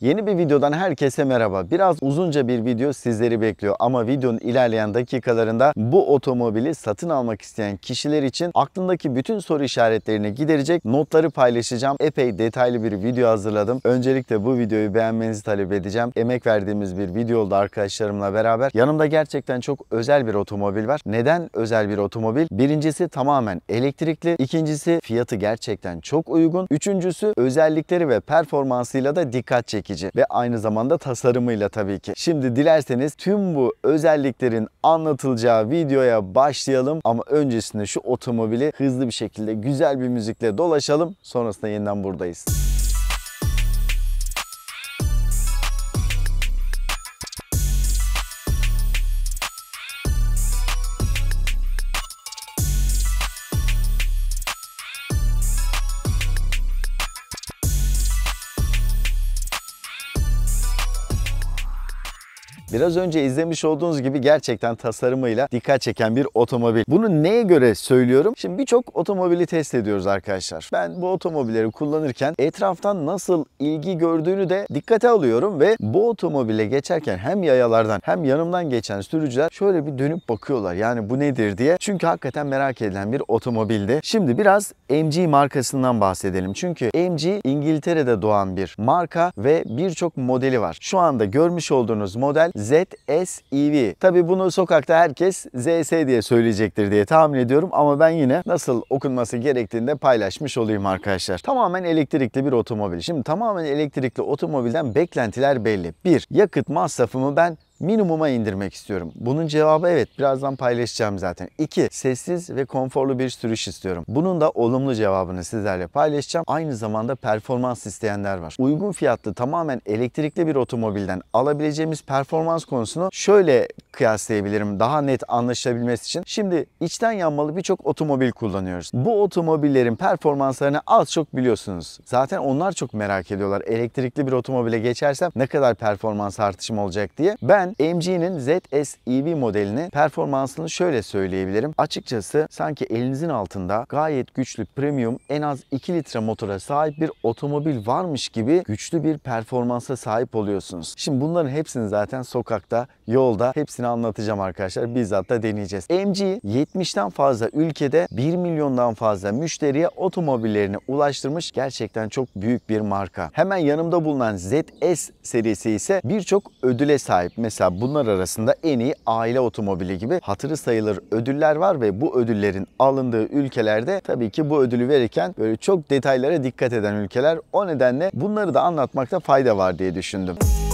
Yeni bir videodan herkese merhaba. Biraz uzunca bir video sizleri bekliyor ama videonun ilerleyen dakikalarında bu otomobili satın almak isteyen kişiler için aklındaki bütün soru işaretlerini giderecek notları paylaşacağım. Epey detaylı bir video hazırladım. Öncelikle bu videoyu beğenmenizi talep edeceğim. Emek verdiğimiz bir video oldu arkadaşlarımla beraber. Yanımda gerçekten çok özel bir otomobil var. Neden özel bir otomobil? Birincisi tamamen elektrikli. İkincisi fiyatı gerçekten çok uygun. Üçüncüsü özellikleri ve performansıyla da dikkat çekiyor çekici ve aynı zamanda tasarımıyla tabii ki. Şimdi dilerseniz tüm bu özelliklerin anlatılacağı videoya başlayalım ama öncesinde şu otomobili hızlı bir şekilde güzel bir müzikle dolaşalım sonrasında yeniden buradayız. Biraz önce izlemiş olduğunuz gibi gerçekten tasarımıyla dikkat çeken bir otomobil. Bunu neye göre söylüyorum? Şimdi birçok otomobili test ediyoruz arkadaşlar. Ben bu otomobilleri kullanırken etraftan nasıl ilgi gördüğünü de dikkate alıyorum ve bu otomobile geçerken hem yayalardan hem yanımdan geçen sürücüler şöyle bir dönüp bakıyorlar. Yani bu nedir diye. Çünkü hakikaten merak edilen bir otomobildi. Şimdi biraz MG markasından bahsedelim. Çünkü MG İngiltere'de doğan bir marka ve birçok modeli var. Şu anda görmüş olduğunuz model ZSEV. Tabi bunu sokakta herkes ZS diye söyleyecektir diye tahmin ediyorum ama ben yine nasıl okunması gerektiğini de paylaşmış olayım arkadaşlar. Tamamen elektrikli bir otomobil. Şimdi tamamen elektrikli otomobilden beklentiler belli. Bir Yakıt masrafımı ben minimuma indirmek istiyorum. Bunun cevabı evet birazdan paylaşacağım zaten. 2. Sessiz ve konforlu bir sürüş istiyorum. Bunun da olumlu cevabını sizlerle paylaşacağım. Aynı zamanda performans isteyenler var. Uygun fiyatlı tamamen elektrikli bir otomobilden alabileceğimiz performans konusunu şöyle kıyaslayabilirim daha net anlaşılabilmesi için. Şimdi içten yanmalı birçok otomobil kullanıyoruz. Bu otomobillerin performanslarını az çok biliyorsunuz. Zaten onlar çok merak ediyorlar. Elektrikli bir otomobile geçersem ne kadar performans artışım olacak diye. Ben ben MG'nin ZS-EV modelini performansını şöyle söyleyebilirim. Açıkçası sanki elinizin altında gayet güçlü premium en az 2 litre motora sahip bir otomobil varmış gibi güçlü bir performansa sahip oluyorsunuz. Şimdi bunların hepsini zaten sokakta, yolda hepsini anlatacağım arkadaşlar. Bizzat da deneyeceğiz. MG 70'ten fazla ülkede 1 milyondan fazla müşteriye otomobillerini ulaştırmış gerçekten çok büyük bir marka. Hemen yanımda bulunan ZS serisi ise birçok ödüle sahip. Mesela mesela bunlar arasında en iyi aile otomobili gibi hatırı sayılır ödüller var ve bu ödüllerin alındığı ülkelerde tabii ki bu ödülü verirken böyle çok detaylara dikkat eden ülkeler. O nedenle bunları da anlatmakta fayda var diye düşündüm. Müzik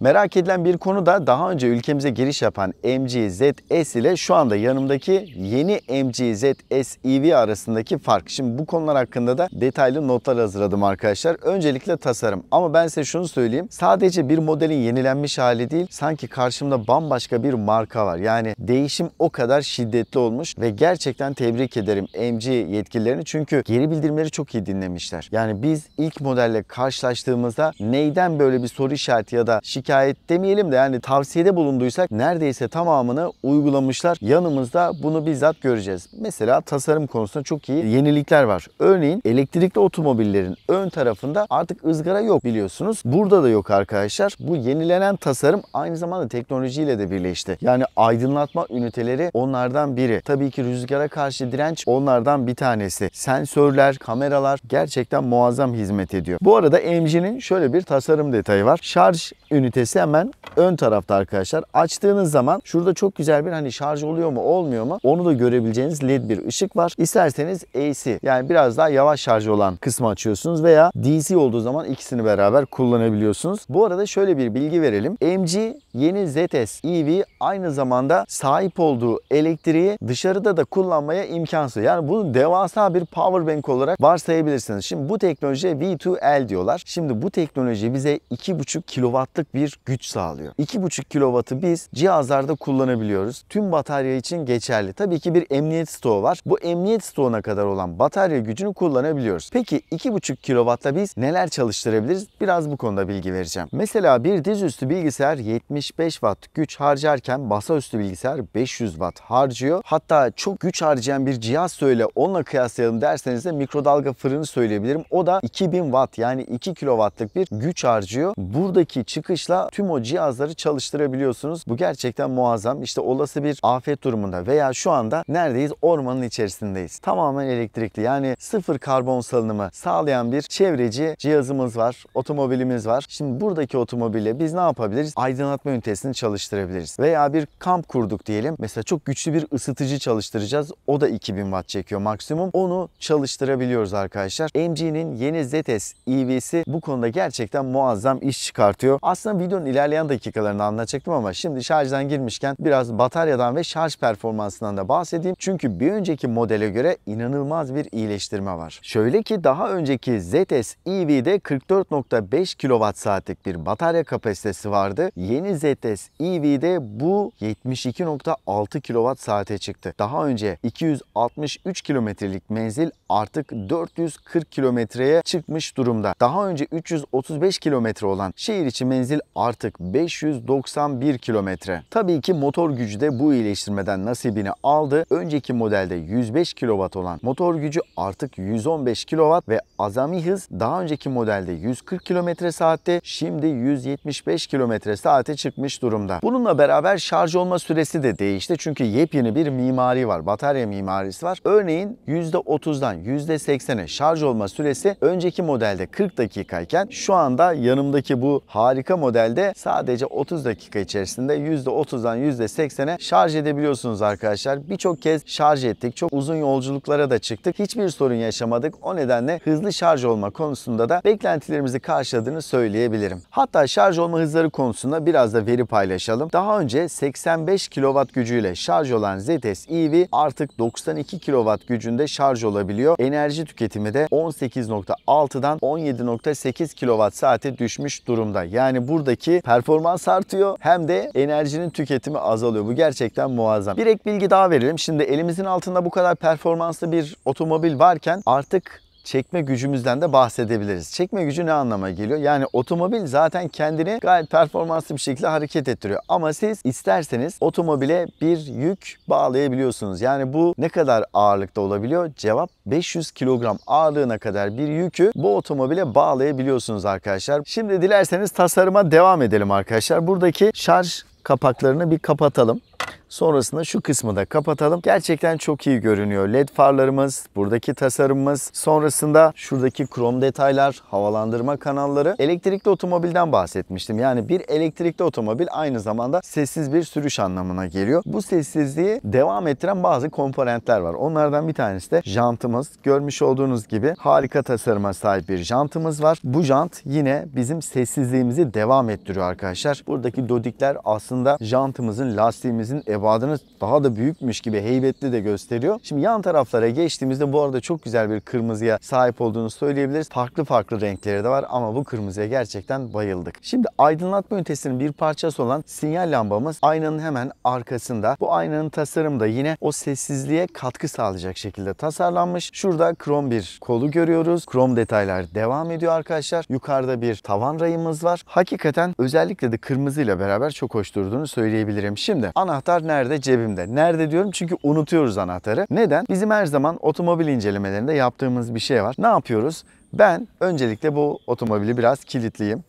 Merak edilen bir konu da daha önce ülkemize giriş yapan MG ZS ile şu anda yanımdaki yeni MG ZS EV arasındaki fark. Şimdi bu konular hakkında da detaylı notlar hazırladım arkadaşlar. Öncelikle tasarım ama ben size şunu söyleyeyim. Sadece bir modelin yenilenmiş hali değil sanki karşımda bambaşka bir marka var. Yani değişim o kadar şiddetli olmuş ve gerçekten tebrik ederim MG yetkililerini çünkü geri bildirimleri çok iyi dinlemişler. Yani biz ilk modelle karşılaştığımızda neyden böyle bir soru işareti ya da şikayet şikayet demeyelim de yani tavsiyede bulunduysak neredeyse tamamını uygulamışlar. Yanımızda bunu bizzat göreceğiz. Mesela tasarım konusunda çok iyi yenilikler var. Örneğin elektrikli otomobillerin ön tarafında artık ızgara yok biliyorsunuz. Burada da yok arkadaşlar. Bu yenilenen tasarım aynı zamanda teknolojiyle de birleşti. Yani aydınlatma üniteleri onlardan biri. Tabii ki rüzgara karşı direnç onlardan bir tanesi. Sensörler, kameralar gerçekten muazzam hizmet ediyor. Bu arada MG'nin şöyle bir tasarım detayı var. Şarj ünitesi ünitesi hemen ön tarafta arkadaşlar. Açtığınız zaman şurada çok güzel bir hani şarj oluyor mu olmuyor mu onu da görebileceğiniz led bir ışık var. İsterseniz AC yani biraz daha yavaş şarj olan kısmı açıyorsunuz veya DC olduğu zaman ikisini beraber kullanabiliyorsunuz. Bu arada şöyle bir bilgi verelim. MG Yeni ZS EV aynı zamanda sahip olduğu elektriği dışarıda da kullanmaya imkansız. Yani bunu devasa bir power bank olarak varsayabilirsiniz. Şimdi bu teknolojiye V2L diyorlar. Şimdi bu teknoloji bize 2,5 kW'lık bir güç sağlıyor. 2,5 kW'ı biz cihazlarda kullanabiliyoruz. Tüm batarya için geçerli. Tabii ki bir emniyet stoğu var. Bu emniyet stoğuna kadar olan batarya gücünü kullanabiliyoruz. Peki 2,5 kW'la biz neler çalıştırabiliriz? Biraz bu konuda bilgi vereceğim. Mesela bir dizüstü bilgisayar 70 65 watt güç harcarken masaüstü bilgisayar 500 watt harcıyor. Hatta çok güç harcayan bir cihaz söyle onunla kıyaslayalım derseniz de mikrodalga fırını söyleyebilirim. O da 2000 watt yani 2 kilowattlık bir güç harcıyor. Buradaki çıkışla tüm o cihazları çalıştırabiliyorsunuz. Bu gerçekten muazzam. İşte olası bir afet durumunda veya şu anda neredeyiz? Ormanın içerisindeyiz. Tamamen elektrikli yani sıfır karbon salınımı sağlayan bir çevreci cihazımız var. Otomobilimiz var. Şimdi buradaki otomobille biz ne yapabiliriz? Aydınlatma ısıtma ünitesini çalıştırabiliriz. Veya bir kamp kurduk diyelim. Mesela çok güçlü bir ısıtıcı çalıştıracağız. O da 2000 watt çekiyor maksimum. Onu çalıştırabiliyoruz arkadaşlar. MG'nin yeni ZS EV'si bu konuda gerçekten muazzam iş çıkartıyor. Aslında videonun ilerleyen dakikalarını anlatacaktım ama şimdi şarjdan girmişken biraz bataryadan ve şarj performansından da bahsedeyim. Çünkü bir önceki modele göre inanılmaz bir iyileştirme var. Şöyle ki daha önceki ZS EV'de 44.5 kWh saatlik bir batarya kapasitesi vardı. Yeni ZTES EV'de bu 72.6 kilowatt saate çıktı. Daha önce 263 kilometrelik menzil artık 440 kilometreye çıkmış durumda. Daha önce 335 kilometre olan şehir içi menzil artık 591 kilometre. Tabii ki motor gücü de bu iyileştirmeden nasibini aldı. Önceki modelde 105 kilowatt olan motor gücü artık 115 kilowatt ve azami hız daha önceki modelde 140 kilometre saatte şimdi 175 kilometre saate çıktı çıkmış durumda. Bununla beraber şarj olma süresi de değişti. Çünkü yepyeni bir mimari var. Batarya mimarisi var. Örneğin %30'dan %80'e şarj olma süresi önceki modelde 40 dakikayken şu anda yanımdaki bu harika modelde sadece 30 dakika içerisinde %30'dan %80'e şarj edebiliyorsunuz arkadaşlar. Birçok kez şarj ettik. Çok uzun yolculuklara da çıktık. Hiçbir sorun yaşamadık. O nedenle hızlı şarj olma konusunda da beklentilerimizi karşıladığını söyleyebilirim. Hatta şarj olma hızları konusunda biraz da fazla veri paylaşalım. Daha önce 85 kW gücüyle şarj olan ZTES EV artık 92 kW gücünde şarj olabiliyor. Enerji tüketimi de 18.6'dan 17.8 kWh saate düşmüş durumda. Yani buradaki performans artıyor hem de enerjinin tüketimi azalıyor. Bu gerçekten muazzam. Bir ek bilgi daha verelim. Şimdi elimizin altında bu kadar performanslı bir otomobil varken artık çekme gücümüzden de bahsedebiliriz. Çekme gücü ne anlama geliyor? Yani otomobil zaten kendini gayet performanslı bir şekilde hareket ettiriyor. Ama siz isterseniz otomobile bir yük bağlayabiliyorsunuz. Yani bu ne kadar ağırlıkta olabiliyor? Cevap 500 kilogram ağırlığına kadar bir yükü bu otomobile bağlayabiliyorsunuz arkadaşlar. Şimdi dilerseniz tasarıma devam edelim arkadaşlar. Buradaki şarj kapaklarını bir kapatalım. Sonrasında şu kısmı da kapatalım. Gerçekten çok iyi görünüyor. LED farlarımız, buradaki tasarımımız, sonrasında şuradaki krom detaylar, havalandırma kanalları. Elektrikli otomobilden bahsetmiştim. Yani bir elektrikli otomobil aynı zamanda sessiz bir sürüş anlamına geliyor. Bu sessizliği devam ettiren bazı komponentler var. Onlardan bir tanesi de jantımız. Görmüş olduğunuz gibi harika tasarıma sahip bir jantımız var. Bu jant yine bizim sessizliğimizi devam ettiriyor arkadaşlar. Buradaki dodikler aslında aslında jantımızın, lastiğimizin ebadını daha da büyükmüş gibi heybetli de gösteriyor. Şimdi yan taraflara geçtiğimizde bu arada çok güzel bir kırmızıya sahip olduğunu söyleyebiliriz. Farklı farklı renkleri de var ama bu kırmızıya gerçekten bayıldık. Şimdi aydınlatma ünitesinin bir parçası olan sinyal lambamız aynanın hemen arkasında. Bu aynanın tasarımı da yine o sessizliğe katkı sağlayacak şekilde tasarlanmış. Şurada krom bir kolu görüyoruz. Krom detaylar devam ediyor arkadaşlar. Yukarıda bir tavan rayımız var. Hakikaten özellikle de kırmızıyla beraber çok hoştu oluşturduğunu söyleyebilirim. Şimdi anahtar nerede? Cebimde. Nerede diyorum çünkü unutuyoruz anahtarı. Neden? Bizim her zaman otomobil incelemelerinde yaptığımız bir şey var. Ne yapıyoruz? Ben öncelikle bu otomobili biraz kilitleyeyim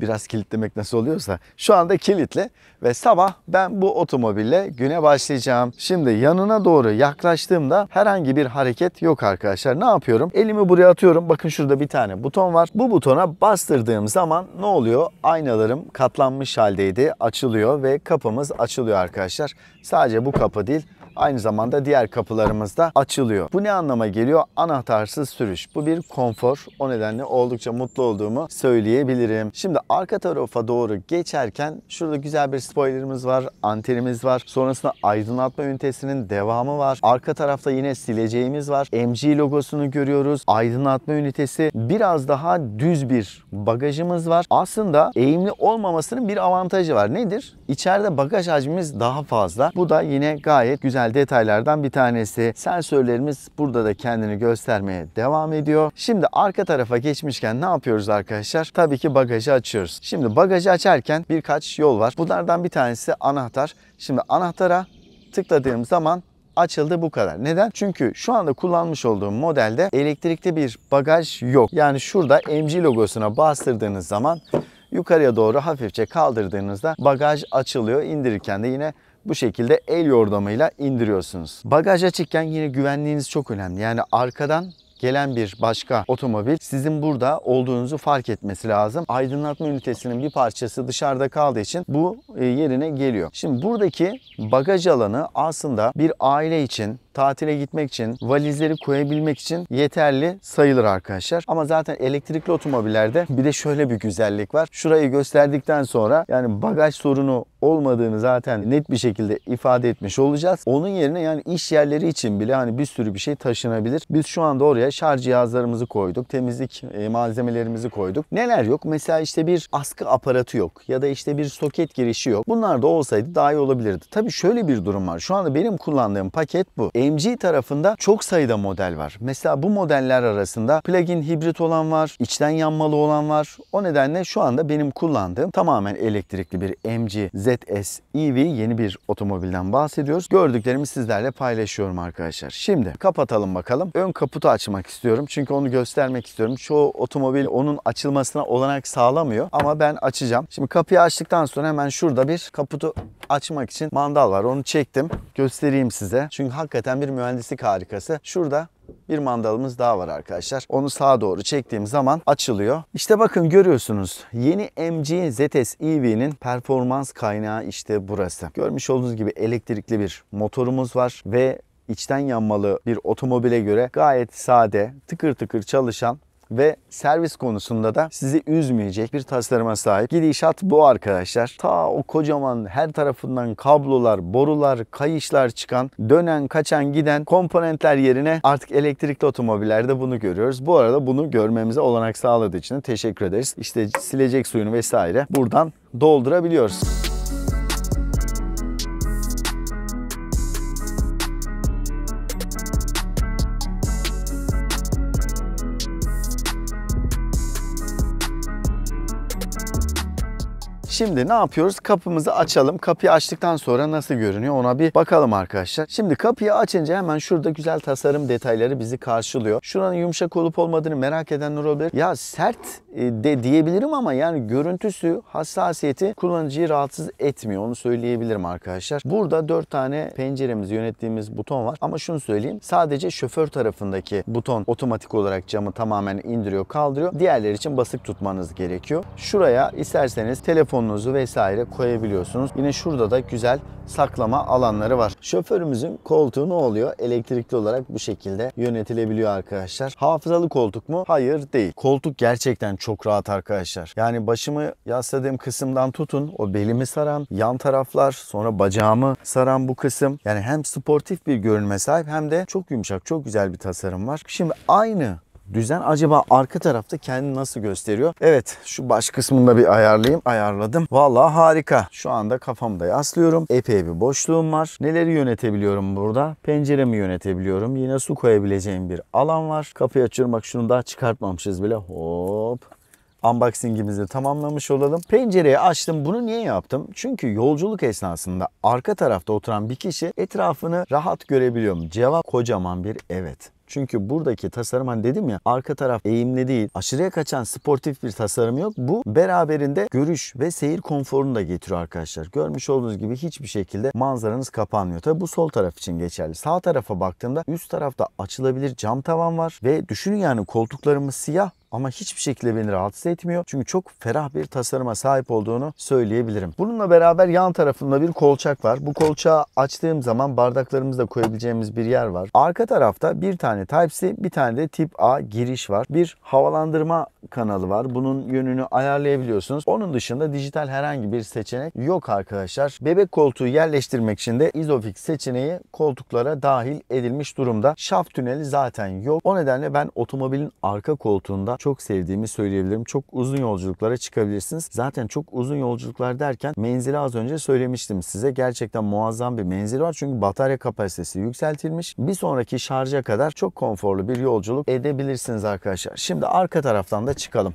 biraz kilitlemek nasıl oluyorsa şu anda kilitli ve sabah ben bu otomobille güne başlayacağım. Şimdi yanına doğru yaklaştığımda herhangi bir hareket yok arkadaşlar. Ne yapıyorum? Elimi buraya atıyorum. Bakın şurada bir tane buton var. Bu butona bastırdığım zaman ne oluyor? Aynalarım katlanmış haldeydi. Açılıyor ve kapımız açılıyor arkadaşlar. Sadece bu kapı değil Aynı zamanda diğer kapılarımız da açılıyor. Bu ne anlama geliyor? Anahtarsız sürüş. Bu bir konfor. O nedenle oldukça mutlu olduğumu söyleyebilirim. Şimdi arka tarafa doğru geçerken şurada güzel bir spoilerimiz var. Antenimiz var. Sonrasında aydınlatma ünitesinin devamı var. Arka tarafta yine sileceğimiz var. MG logosunu görüyoruz. Aydınlatma ünitesi biraz daha düz bir bagajımız var. Aslında eğimli olmamasının bir avantajı var. Nedir? İçeride bagaj hacmimiz daha fazla. Bu da yine gayet güzel güzel detaylardan bir tanesi. Sensörlerimiz burada da kendini göstermeye devam ediyor. Şimdi arka tarafa geçmişken ne yapıyoruz arkadaşlar? Tabii ki bagajı açıyoruz. Şimdi bagajı açarken birkaç yol var. Bunlardan bir tanesi anahtar. Şimdi anahtara tıkladığım zaman açıldı bu kadar. Neden? Çünkü şu anda kullanmış olduğum modelde elektrikli bir bagaj yok. Yani şurada MG logosuna bastırdığınız zaman yukarıya doğru hafifçe kaldırdığınızda bagaj açılıyor. İndirirken de yine bu şekilde el yordamıyla indiriyorsunuz. Bagaj açıkken yine güvenliğiniz çok önemli. Yani arkadan gelen bir başka otomobil sizin burada olduğunuzu fark etmesi lazım. Aydınlatma ünitesinin bir parçası dışarıda kaldığı için bu e, yerine geliyor. Şimdi buradaki bagaj alanı aslında bir aile için tatile gitmek için, valizleri koyabilmek için yeterli sayılır arkadaşlar. Ama zaten elektrikli otomobillerde bir de şöyle bir güzellik var. Şurayı gösterdikten sonra yani bagaj sorunu olmadığını zaten net bir şekilde ifade etmiş olacağız. Onun yerine yani iş yerleri için bile hani bir sürü bir şey taşınabilir. Biz şu anda oraya şarj cihazlarımızı koyduk. Temizlik e, malzemelerimizi koyduk. Neler yok? Mesela işte bir askı aparatı yok ya da işte bir soket girişi yok. Bunlar da olsaydı daha iyi olabilirdi. Tabii şöyle bir durum var. Şu anda benim kullandığım paket bu. AMG tarafında çok sayıda model var. Mesela bu modeller arasında plug-in hibrit olan var, içten yanmalı olan var. O nedenle şu anda benim kullandığım tamamen elektrikli bir MG ZS EV yeni bir otomobilden bahsediyoruz. Gördüklerimi sizlerle paylaşıyorum arkadaşlar. Şimdi kapatalım bakalım. Ön kaputu açmak istiyorum. Çünkü onu göstermek istiyorum. Çoğu otomobil onun açılmasına olanak sağlamıyor. Ama ben açacağım. Şimdi kapıyı açtıktan sonra hemen şurada bir kaputu açmak için mandal var. Onu çektim. Göstereyim size. Çünkü hakikaten gerçekten bir mühendislik harikası. Şurada bir mandalımız daha var arkadaşlar. Onu sağa doğru çektiğim zaman açılıyor. İşte bakın görüyorsunuz yeni MG ZS EV'nin performans kaynağı işte burası. Görmüş olduğunuz gibi elektrikli bir motorumuz var ve içten yanmalı bir otomobile göre gayet sade, tıkır tıkır çalışan ve servis konusunda da sizi üzmeyecek bir tasarıma sahip. Gidişat bu arkadaşlar. Ta o kocaman her tarafından kablolar, borular, kayışlar çıkan, dönen, kaçan, giden komponentler yerine artık elektrikli otomobillerde bunu görüyoruz. Bu arada bunu görmemize olanak sağladığı için teşekkür ederiz. İşte silecek suyunu vesaire buradan doldurabiliyoruz. Şimdi ne yapıyoruz? Kapımızı açalım. Kapıyı açtıktan sonra nasıl görünüyor ona bir bakalım arkadaşlar. Şimdi kapıyı açınca hemen şurada güzel tasarım detayları bizi karşılıyor. Şuranın yumuşak olup olmadığını merak edenler olabilir. Ya sert e, de diyebilirim ama yani görüntüsü, hassasiyeti kullanıcıyı rahatsız etmiyor. Onu söyleyebilirim arkadaşlar. Burada 4 tane penceremizi yönettiğimiz buton var. Ama şunu söyleyeyim. Sadece şoför tarafındaki buton otomatik olarak camı tamamen indiriyor, kaldırıyor. Diğerleri için basık tutmanız gerekiyor. Şuraya isterseniz telefon mikrofonunuzu vesaire koyabiliyorsunuz. Yine şurada da güzel saklama alanları var. Şoförümüzün koltuğu ne oluyor? Elektrikli olarak bu şekilde yönetilebiliyor arkadaşlar. Hafızalı koltuk mu? Hayır değil. Koltuk gerçekten çok rahat arkadaşlar. Yani başımı yasladığım kısımdan tutun o belimi saran yan taraflar sonra bacağımı saran bu kısım. Yani hem sportif bir görünme sahip hem de çok yumuşak çok güzel bir tasarım var. Şimdi aynı düzen acaba arka tarafta kendini nasıl gösteriyor? Evet şu baş kısmında bir ayarlayayım. Ayarladım. Vallahi harika. Şu anda kafamda yaslıyorum. Epey bir boşluğum var. Neleri yönetebiliyorum burada? Penceremi yönetebiliyorum. Yine su koyabileceğim bir alan var. Kapıyı açıyorum. Bak şunu daha çıkartmamışız bile. Hop unboxingimizi tamamlamış olalım. Pencereyi açtım. Bunu niye yaptım? Çünkü yolculuk esnasında arka tarafta oturan bir kişi etrafını rahat görebiliyorum. Cevap kocaman bir evet. Çünkü buradaki tasarım hani dedim ya arka taraf eğimli değil. Aşırıya kaçan sportif bir tasarım yok. Bu beraberinde görüş ve seyir konforunu da getiriyor arkadaşlar. Görmüş olduğunuz gibi hiçbir şekilde manzaranız kapanmıyor. Tabi bu sol taraf için geçerli. Sağ tarafa baktığımda üst tarafta açılabilir cam tavan var ve düşünün yani koltuklarımız siyah ama hiçbir şekilde beni rahatsız etmiyor. Çünkü çok ferah bir tasarıma sahip olduğunu söyleyebilirim. Bununla beraber yan tarafında bir kolçak var. Bu kolçağı açtığım zaman bardaklarımızı da koyabileceğimiz bir yer var. Arka tarafta bir tane Type-C bir tane de tip A giriş var. Bir havalandırma kanalı var. Bunun yönünü ayarlayabiliyorsunuz. Onun dışında dijital herhangi bir seçenek yok arkadaşlar. Bebek koltuğu yerleştirmek için de Isofix seçeneği koltuklara dahil edilmiş durumda. Şaft tüneli zaten yok. O nedenle ben otomobilin arka koltuğunda çok sevdiğimi söyleyebilirim. Çok uzun yolculuklara çıkabilirsiniz. Zaten çok uzun yolculuklar derken menzili az önce söylemiştim size. Gerçekten muazzam bir menzil var. Çünkü batarya kapasitesi yükseltilmiş. Bir sonraki şarja kadar çok konforlu bir yolculuk edebilirsiniz arkadaşlar. Şimdi arka taraftan da çıkalım.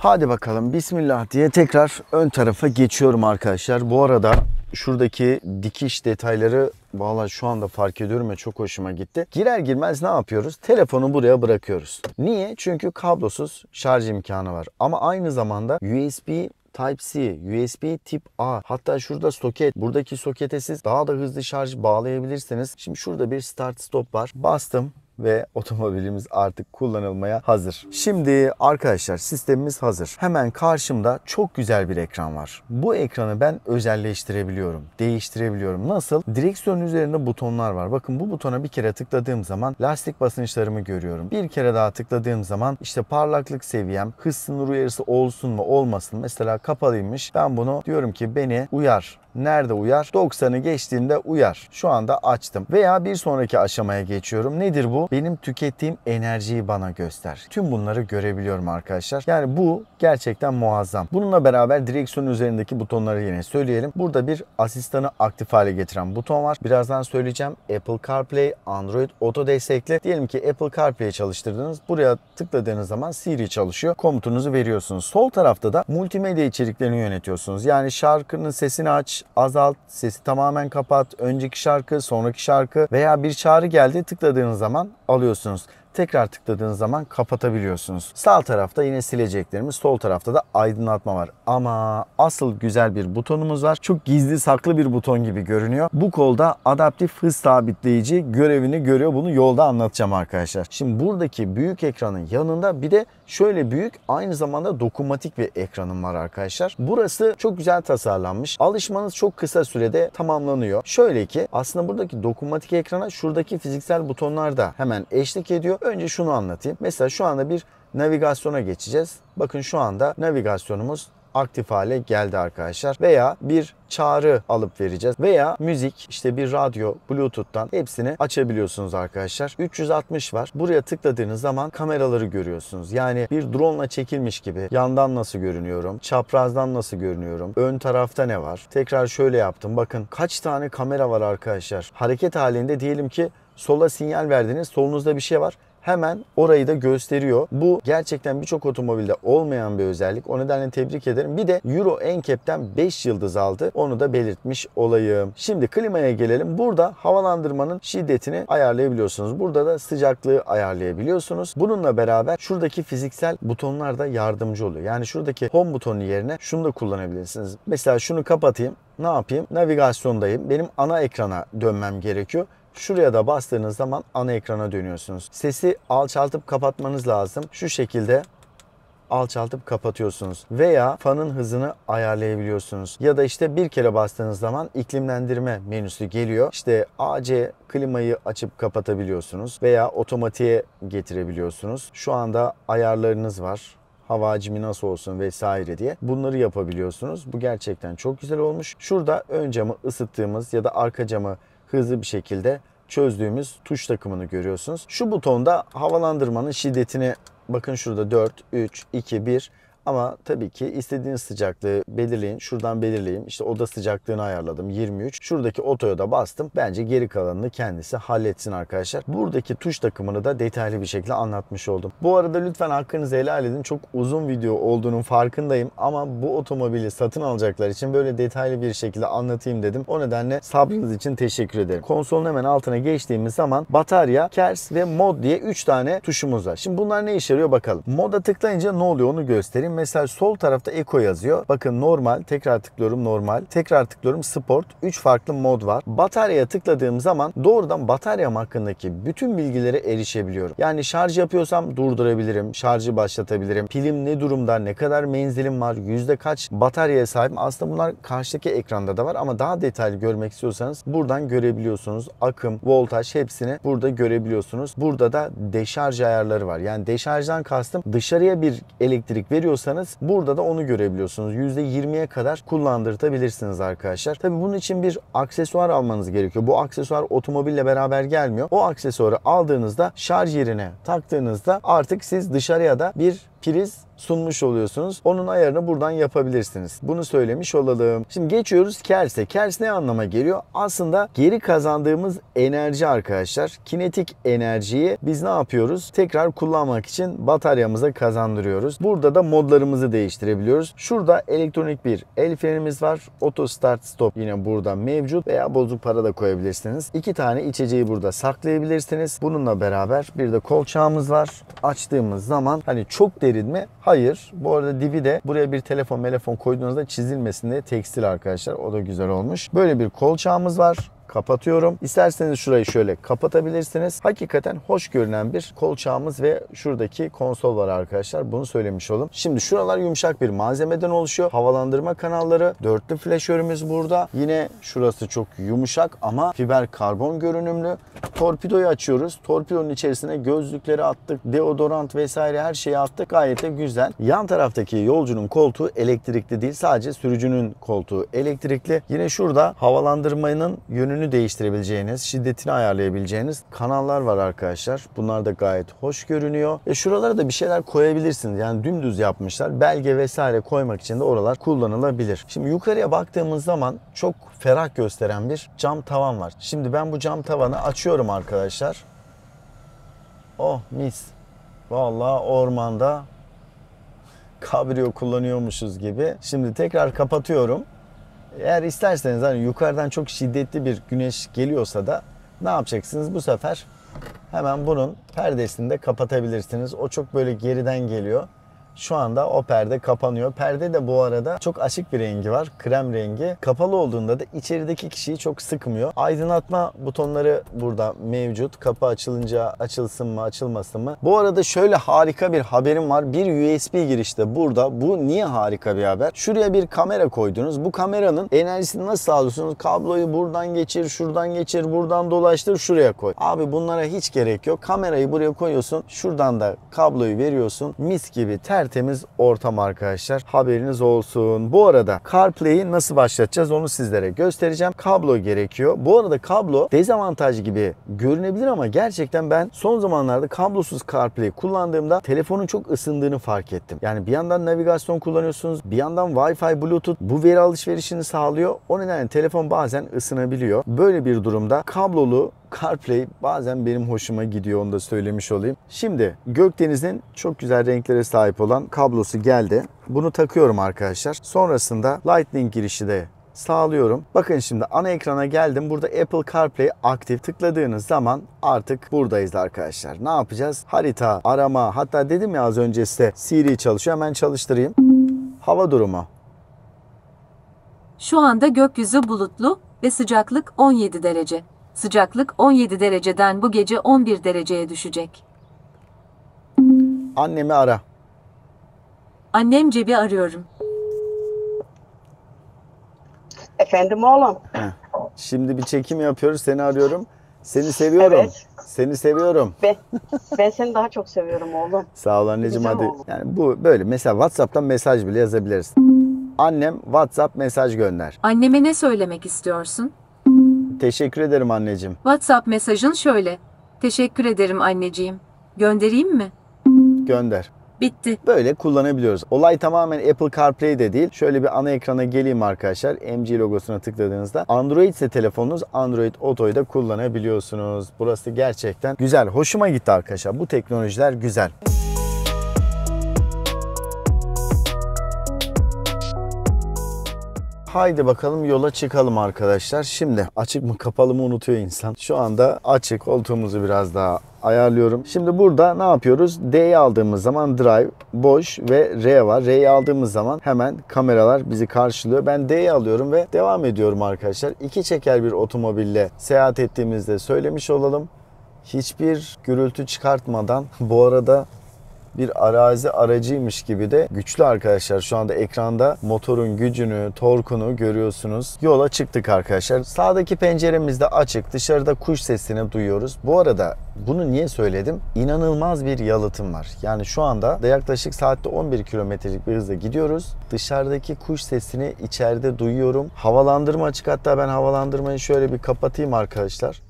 Hadi bakalım bismillah diye tekrar ön tarafa geçiyorum arkadaşlar. Bu arada şuradaki dikiş detayları valla şu anda fark ediyorum ve çok hoşuma gitti. Girer girmez ne yapıyoruz? Telefonu buraya bırakıyoruz. Niye? Çünkü kablosuz şarj imkanı var. Ama aynı zamanda USB Type-C, USB tip A hatta şurada soket. Buradaki sokete siz daha da hızlı şarj bağlayabilirsiniz. Şimdi şurada bir start stop var. Bastım ve otomobilimiz artık kullanılmaya hazır. Şimdi arkadaşlar sistemimiz hazır. Hemen karşımda çok güzel bir ekran var. Bu ekranı ben özelleştirebiliyorum, değiştirebiliyorum. Nasıl? Direksiyonun üzerinde butonlar var. Bakın bu butona bir kere tıkladığım zaman lastik basınçlarımı görüyorum. Bir kere daha tıkladığım zaman işte parlaklık seviyem, hız sınır uyarısı olsun mu olmasın Mesela kapalıymış. Ben bunu diyorum ki beni uyar Nerede uyar? 90'ı geçtiğinde uyar. Şu anda açtım. Veya bir sonraki aşamaya geçiyorum. Nedir bu? Benim tükettiğim enerjiyi bana göster. Tüm bunları görebiliyorum arkadaşlar. Yani bu gerçekten muazzam. Bununla beraber direksiyonun üzerindeki butonları yine söyleyelim. Burada bir asistanı aktif hale getiren buton var. Birazdan söyleyeceğim. Apple CarPlay, Android Auto destekli. Diyelim ki Apple CarPlay çalıştırdınız. Buraya tıkladığınız zaman Siri çalışıyor. Komutunuzu veriyorsunuz. Sol tarafta da multimedya içeriklerini yönetiyorsunuz. Yani şarkının sesini aç, azalt, sesi tamamen kapat, önceki şarkı, sonraki şarkı veya bir çağrı geldi tıkladığınız zaman alıyorsunuz tekrar tıkladığınız zaman kapatabiliyorsunuz. Sağ tarafta yine sileceklerimiz, sol tarafta da aydınlatma var. Ama asıl güzel bir butonumuz var. Çok gizli saklı bir buton gibi görünüyor. Bu kolda adaptif hız sabitleyici görevini görüyor. Bunu yolda anlatacağım arkadaşlar. Şimdi buradaki büyük ekranın yanında bir de şöyle büyük aynı zamanda dokunmatik bir ekranım var arkadaşlar. Burası çok güzel tasarlanmış. Alışmanız çok kısa sürede tamamlanıyor. Şöyle ki aslında buradaki dokunmatik ekrana şuradaki fiziksel butonlar da hemen eşlik ediyor. Önce şunu anlatayım. Mesela şu anda bir navigasyona geçeceğiz. Bakın şu anda navigasyonumuz aktif hale geldi arkadaşlar. Veya bir çağrı alıp vereceğiz. Veya müzik işte bir radyo Bluetooth'tan hepsini açabiliyorsunuz arkadaşlar. 360 var. Buraya tıkladığınız zaman kameraları görüyorsunuz. Yani bir drone ile çekilmiş gibi yandan nasıl görünüyorum? Çaprazdan nasıl görünüyorum? Ön tarafta ne var? Tekrar şöyle yaptım. Bakın kaç tane kamera var arkadaşlar. Hareket halinde diyelim ki sola sinyal verdiniz. Solunuzda bir şey var hemen orayı da gösteriyor. Bu gerçekten birçok otomobilde olmayan bir özellik. O nedenle tebrik ederim. Bir de Euro NCAP'ten 5 yıldız aldı. Onu da belirtmiş olayım. Şimdi klimaya gelelim. Burada havalandırmanın şiddetini ayarlayabiliyorsunuz. Burada da sıcaklığı ayarlayabiliyorsunuz. Bununla beraber şuradaki fiziksel butonlar da yardımcı oluyor. Yani şuradaki home butonu yerine şunu da kullanabilirsiniz. Mesela şunu kapatayım ne yapayım? Navigasyondayım. Benim ana ekrana dönmem gerekiyor. Şuraya da bastığınız zaman ana ekrana dönüyorsunuz. Sesi alçaltıp kapatmanız lazım. Şu şekilde alçaltıp kapatıyorsunuz veya fanın hızını ayarlayabiliyorsunuz. Ya da işte bir kere bastığınız zaman iklimlendirme menüsü geliyor. İşte AC klimayı açıp kapatabiliyorsunuz veya otomatiğe getirebiliyorsunuz. Şu anda ayarlarınız var hava hacmi nasıl olsun vesaire diye bunları yapabiliyorsunuz. Bu gerçekten çok güzel olmuş. Şurada ön camı ısıttığımız ya da arka camı hızlı bir şekilde çözdüğümüz tuş takımını görüyorsunuz. Şu butonda havalandırmanın şiddetini bakın şurada 4, 3, 2, 1 ama tabii ki istediğiniz sıcaklığı belirleyin. Şuradan belirleyeyim. İşte oda sıcaklığını ayarladım 23. Şuradaki otoya da bastım. Bence geri kalanını kendisi halletsin arkadaşlar. Buradaki tuş takımını da detaylı bir şekilde anlatmış oldum. Bu arada lütfen hakkınızı helal edin. Çok uzun video olduğunun farkındayım ama bu otomobili satın alacaklar için böyle detaylı bir şekilde anlatayım dedim. O nedenle sabrınız için teşekkür ederim. Konsolun hemen altına geçtiğimiz zaman batarya, kers ve mod diye 3 tane tuşumuz var. Şimdi bunlar ne işe yarıyor bakalım. Moda tıklayınca ne oluyor onu göstereyim mesela sol tarafta Eco yazıyor. Bakın normal, tekrar tıklıyorum normal, tekrar tıklıyorum sport. 3 farklı mod var. Bataryaya tıkladığım zaman doğrudan bataryam hakkındaki bütün bilgilere erişebiliyorum. Yani şarj yapıyorsam durdurabilirim, şarjı başlatabilirim. Pilim ne durumda, ne kadar menzilim var, yüzde kaç bataryaya sahip. Aslında bunlar karşıdaki ekranda da var ama daha detaylı görmek istiyorsanız buradan görebiliyorsunuz. Akım, voltaj hepsini burada görebiliyorsunuz. Burada da deşarj ayarları var. Yani deşarjdan kastım dışarıya bir elektrik veriyorsa kullanırsanız burada da onu görebiliyorsunuz. %20'ye kadar kullandırtabilirsiniz arkadaşlar. Tabi bunun için bir aksesuar almanız gerekiyor. Bu aksesuar otomobille beraber gelmiyor. O aksesuarı aldığınızda şarj yerine taktığınızda artık siz dışarıya da bir priz sunmuş oluyorsunuz. Onun ayarını buradan yapabilirsiniz. Bunu söylemiş olalım. Şimdi geçiyoruz kerse. Kers ne anlama geliyor? Aslında geri kazandığımız enerji arkadaşlar. Kinetik enerjiyi biz ne yapıyoruz? Tekrar kullanmak için bataryamıza kazandırıyoruz. Burada da modlarımızı değiştirebiliyoruz. Şurada elektronik bir el frenimiz var. Auto start stop yine burada mevcut veya bozuk para da koyabilirsiniz. İki tane içeceği burada saklayabilirsiniz. Bununla beraber bir de kolçağımız var. Açtığımız zaman hani çok de derin mi? Hayır. Bu arada divi de buraya bir telefon, telefon koyduğunuzda çizilmesin diye tekstil arkadaşlar. O da güzel olmuş. Böyle bir kolçağımız var kapatıyorum. İsterseniz şurayı şöyle kapatabilirsiniz. Hakikaten hoş görünen bir kolçağımız ve şuradaki konsol var arkadaşlar. Bunu söylemiş olalım. Şimdi şuralar yumuşak bir malzemeden oluşuyor. Havalandırma kanalları, dörtlü flaşörümüz burada. Yine şurası çok yumuşak ama fiber karbon görünümlü. Torpidoyu açıyoruz. Torpidonun içerisine gözlükleri attık, deodorant vesaire her şeyi attık. Gayet de güzel. Yan taraftaki yolcunun koltuğu elektrikli değil. Sadece sürücünün koltuğu elektrikli. Yine şurada havalandırmanın yönünü yönünü değiştirebileceğiniz, şiddetini ayarlayabileceğiniz kanallar var arkadaşlar. Bunlar da gayet hoş görünüyor. E şuralara da bir şeyler koyabilirsiniz. Yani dümdüz yapmışlar. Belge vesaire koymak için de oralar kullanılabilir. Şimdi yukarıya baktığımız zaman çok ferah gösteren bir cam tavan var. Şimdi ben bu cam tavanı açıyorum arkadaşlar. Oh mis. Vallahi ormanda kabriyo kullanıyormuşuz gibi. Şimdi tekrar kapatıyorum. Eğer isterseniz hani yukarıdan çok şiddetli bir güneş geliyorsa da ne yapacaksınız? Bu sefer hemen bunun perdesini de kapatabilirsiniz. O çok böyle geriden geliyor. Şu anda o perde kapanıyor. Perde de bu arada çok açık bir rengi var. Krem rengi. Kapalı olduğunda da içerideki kişiyi çok sıkmıyor. Aydınlatma butonları burada mevcut. Kapı açılınca açılsın mı açılmasın mı? Bu arada şöyle harika bir haberim var. Bir USB girişte burada. Bu niye harika bir haber? Şuraya bir kamera koydunuz. Bu kameranın enerjisini nasıl alıyorsunuz? Kabloyu buradan geçir, şuradan geçir, buradan dolaştır, şuraya koy. Abi bunlara hiç gerek yok. Kamerayı buraya koyuyorsun. Şuradan da kabloyu veriyorsun. Mis gibi ter tertemiz ortam arkadaşlar. Haberiniz olsun. Bu arada CarPlay'i nasıl başlatacağız onu sizlere göstereceğim. Kablo gerekiyor. Bu arada kablo dezavantaj gibi görünebilir ama gerçekten ben son zamanlarda kablosuz CarPlay kullandığımda telefonun çok ısındığını fark ettim. Yani bir yandan navigasyon kullanıyorsunuz, bir yandan Wi-Fi, Bluetooth bu veri alışverişini sağlıyor. O nedenle telefon bazen ısınabiliyor. Böyle bir durumda kablolu CarPlay bazen benim hoşuma gidiyor onu da söylemiş olayım. Şimdi Gökdeniz'in çok güzel renklere sahip olan kablosu geldi. Bunu takıyorum arkadaşlar. Sonrasında Lightning girişi de sağlıyorum. Bakın şimdi ana ekrana geldim. Burada Apple CarPlay aktif tıkladığınız zaman artık buradayız arkadaşlar. Ne yapacağız? Harita, arama hatta dedim ya az önce size Siri çalışıyor. Hemen çalıştırayım. Hava durumu. Şu anda gökyüzü bulutlu ve sıcaklık 17 derece. Sıcaklık 17 dereceden bu gece 11 dereceye düşecek. Annemi ara. Annem cebi arıyorum. Efendim oğlum. Şimdi bir çekim yapıyoruz. Seni arıyorum. Seni seviyorum. Evet. Seni seviyorum. Ben, ben seni daha çok seviyorum oğlum. Sağ ol anneciğim Güzel hadi. Oğlum. Yani bu böyle mesela WhatsApp'tan mesaj bile yazabiliriz. Annem WhatsApp mesaj gönder. Anneme ne söylemek istiyorsun? Teşekkür ederim anneciğim. WhatsApp mesajın şöyle. Teşekkür ederim anneciğim. Göndereyim mi? Gönder. Bitti. Böyle kullanabiliyoruz. Olay tamamen Apple CarPlay'de değil. Şöyle bir ana ekrana geleyim arkadaşlar. MG logosuna tıkladığınızda Android ise telefonunuz Android Auto'yu da kullanabiliyorsunuz. Burası gerçekten güzel. Hoşuma gitti arkadaşlar. Bu teknolojiler güzel. Evet. Haydi bakalım yola çıkalım arkadaşlar. Şimdi açık mı kapalı mı unutuyor insan. Şu anda açık koltuğumuzu biraz daha ayarlıyorum. Şimdi burada ne yapıyoruz? D'yi aldığımız zaman drive, boş ve R var. R'yi aldığımız zaman hemen kameralar bizi karşılıyor. Ben D'yi alıyorum ve devam ediyorum arkadaşlar. İki çeker bir otomobille seyahat ettiğimizde söylemiş olalım. Hiçbir gürültü çıkartmadan bu arada bir arazi aracıymış gibi de güçlü arkadaşlar. Şu anda ekranda motorun gücünü, torkunu görüyorsunuz. Yola çıktık arkadaşlar. Sağdaki penceremiz de açık. Dışarıda kuş sesini duyuyoruz. Bu arada bunu niye söyledim? İnanılmaz bir yalıtım var. Yani şu anda da yaklaşık saatte 11 kilometrelik bir hızla gidiyoruz. Dışarıdaki kuş sesini içeride duyuyorum. Havalandırma açık. Hatta ben havalandırmayı şöyle bir kapatayım arkadaşlar.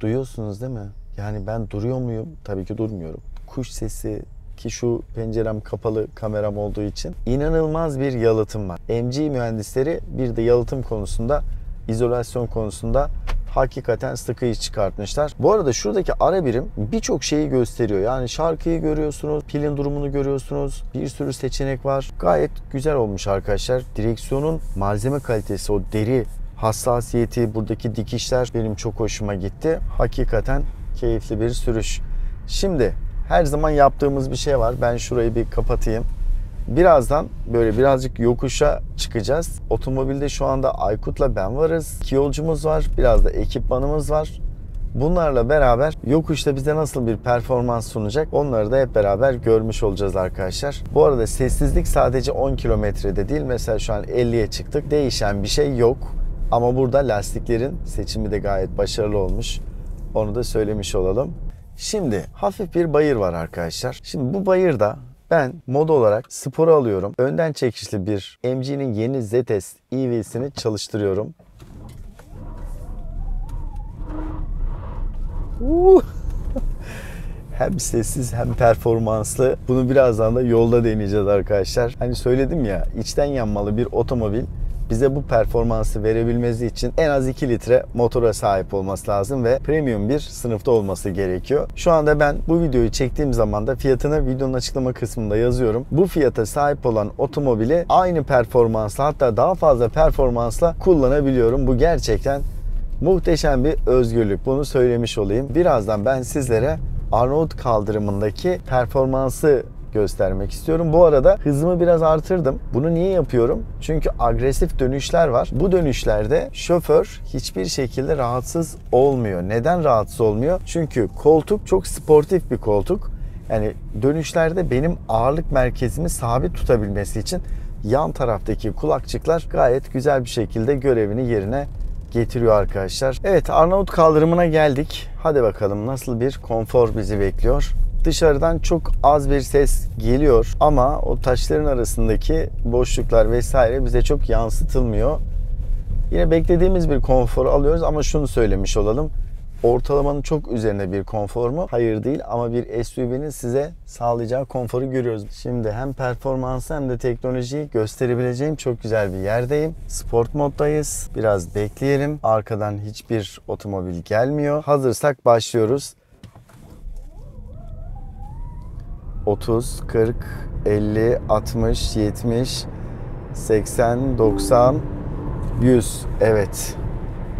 Duyuyorsunuz değil mi? Yani ben duruyor muyum? Tabii ki durmuyorum kuş sesi ki şu pencerem kapalı kameram olduğu için inanılmaz bir yalıtım var. MG mühendisleri bir de yalıtım konusunda, izolasyon konusunda hakikaten sıkı iş çıkartmışlar. Bu arada şuradaki ara birim birçok şeyi gösteriyor. Yani şarkıyı görüyorsunuz, pilin durumunu görüyorsunuz. Bir sürü seçenek var. Gayet güzel olmuş arkadaşlar. Direksiyonun malzeme kalitesi, o deri hassasiyeti, buradaki dikişler benim çok hoşuma gitti. Hakikaten keyifli bir sürüş. Şimdi her zaman yaptığımız bir şey var. Ben şurayı bir kapatayım. Birazdan böyle birazcık yokuşa çıkacağız. Otomobilde şu anda Aykut'la ben varız. İki yolcumuz var. Biraz da ekipmanımız var. Bunlarla beraber yokuşta bize nasıl bir performans sunacak onları da hep beraber görmüş olacağız arkadaşlar. Bu arada sessizlik sadece 10 kilometrede değil. Mesela şu an 50'ye çıktık. Değişen bir şey yok. Ama burada lastiklerin seçimi de gayet başarılı olmuş. Onu da söylemiş olalım. Şimdi hafif bir bayır var arkadaşlar. Şimdi bu bayırda ben mod olarak sporu alıyorum. Önden çekişli bir MG'nin yeni ZS EV'sini çalıştırıyorum. hem sessiz hem performanslı. Bunu birazdan da yolda deneyeceğiz arkadaşlar. Hani söyledim ya içten yanmalı bir otomobil bize bu performansı verebilmesi için en az 2 litre motora sahip olması lazım ve premium bir sınıfta olması gerekiyor. Şu anda ben bu videoyu çektiğim zaman da fiyatını videonun açıklama kısmında yazıyorum. Bu fiyata sahip olan otomobili aynı performansla hatta daha fazla performansla kullanabiliyorum. Bu gerçekten muhteşem bir özgürlük. Bunu söylemiş olayım. Birazdan ben sizlere Arnavut kaldırımındaki performansı göstermek istiyorum. Bu arada hızımı biraz artırdım. Bunu niye yapıyorum? Çünkü agresif dönüşler var. Bu dönüşlerde şoför hiçbir şekilde rahatsız olmuyor. Neden rahatsız olmuyor? Çünkü koltuk çok sportif bir koltuk. Yani dönüşlerde benim ağırlık merkezimi sabit tutabilmesi için yan taraftaki kulakçıklar gayet güzel bir şekilde görevini yerine getiriyor arkadaşlar. Evet Arnavut kaldırımına geldik. Hadi bakalım nasıl bir konfor bizi bekliyor dışarıdan çok az bir ses geliyor ama o taşların arasındaki boşluklar vesaire bize çok yansıtılmıyor. Yine beklediğimiz bir konfor alıyoruz ama şunu söylemiş olalım. Ortalamanın çok üzerinde bir konfor mu? Hayır değil ama bir SUV'nin size sağlayacağı konforu görüyoruz. Şimdi hem performansı hem de teknolojiyi gösterebileceğim çok güzel bir yerdeyim. Sport moddayız. Biraz bekleyelim. Arkadan hiçbir otomobil gelmiyor. Hazırsak başlıyoruz. 30, 40, 50, 60, 70, 80, 90, 100. Evet.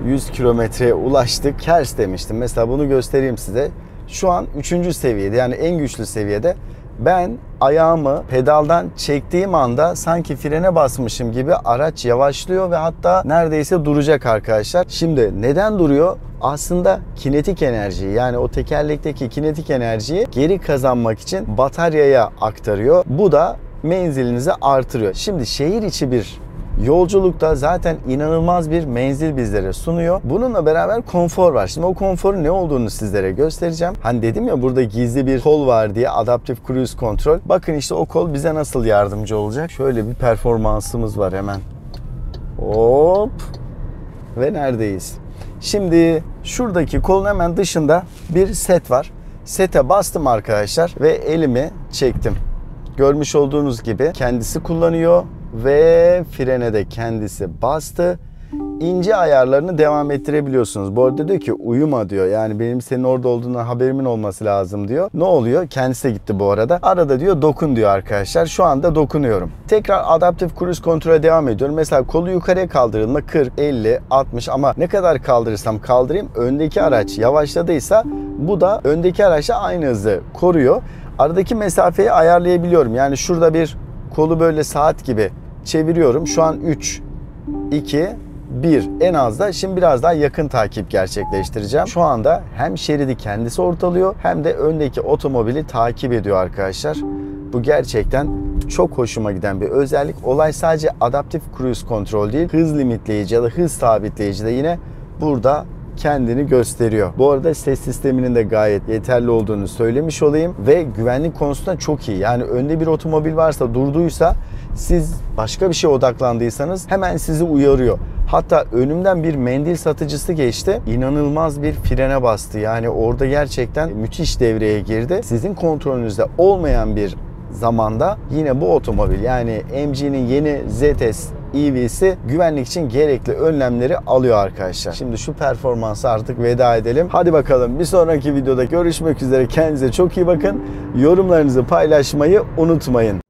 100 kilometreye ulaştık. Hertz demiştim. Mesela bunu göstereyim size. Şu an 3. seviyede yani en güçlü seviyede. Ben ayağımı pedaldan çektiğim anda sanki frene basmışım gibi araç yavaşlıyor ve hatta neredeyse duracak arkadaşlar. Şimdi neden duruyor? aslında kinetik enerjiyi yani o tekerlekteki kinetik enerjiyi geri kazanmak için bataryaya aktarıyor. Bu da menzilinizi artırıyor. Şimdi şehir içi bir Yolculukta zaten inanılmaz bir menzil bizlere sunuyor. Bununla beraber konfor var. Şimdi o konforun ne olduğunu sizlere göstereceğim. Hani dedim ya burada gizli bir kol var diye adaptif cruise Control. Bakın işte o kol bize nasıl yardımcı olacak. Şöyle bir performansımız var hemen. Hop. Ve neredeyiz? Şimdi şuradaki kolun hemen dışında bir set var. Sete bastım arkadaşlar ve elimi çektim. Görmüş olduğunuz gibi kendisi kullanıyor ve frene de kendisi bastı. İnce ayarlarını devam ettirebiliyorsunuz. Bu arada diyor ki uyuma diyor. Yani benim senin orada olduğundan haberimin olması lazım diyor. Ne oluyor? Kendisi de gitti bu arada. Arada diyor dokun diyor arkadaşlar. Şu anda dokunuyorum. Tekrar adaptif cruise kontrole devam ediyorum. Mesela kolu yukarıya kaldırılma 40, 50, 60 ama ne kadar kaldırırsam kaldırayım öndeki araç yavaşladıysa bu da öndeki araçla aynı hızı koruyor. Aradaki mesafeyi ayarlayabiliyorum. Yani şurada bir Kolu böyle saat gibi çeviriyorum. Şu an 3, 2, 1 en az da şimdi biraz daha yakın takip gerçekleştireceğim. Şu anda hem şeridi kendisi ortalıyor hem de öndeki otomobili takip ediyor arkadaşlar. Bu gerçekten çok hoşuma giden bir özellik. Olay sadece adaptif cruise kontrol değil, hız limitleyici ya da hız sabitleyici de yine burada kendini gösteriyor. Bu arada ses sisteminin de gayet yeterli olduğunu söylemiş olayım ve güvenlik konusunda çok iyi. Yani önde bir otomobil varsa durduysa siz başka bir şeye odaklandıysanız hemen sizi uyarıyor. Hatta önümden bir mendil satıcısı geçti. İnanılmaz bir frene bastı. Yani orada gerçekten müthiş devreye girdi. Sizin kontrolünüzde olmayan bir zamanda yine bu otomobil yani MG'nin yeni ZS EV'si güvenlik için gerekli önlemleri alıyor arkadaşlar. Şimdi şu performansı artık veda edelim. Hadi bakalım bir sonraki videoda görüşmek üzere. Kendinize çok iyi bakın. Yorumlarınızı paylaşmayı unutmayın.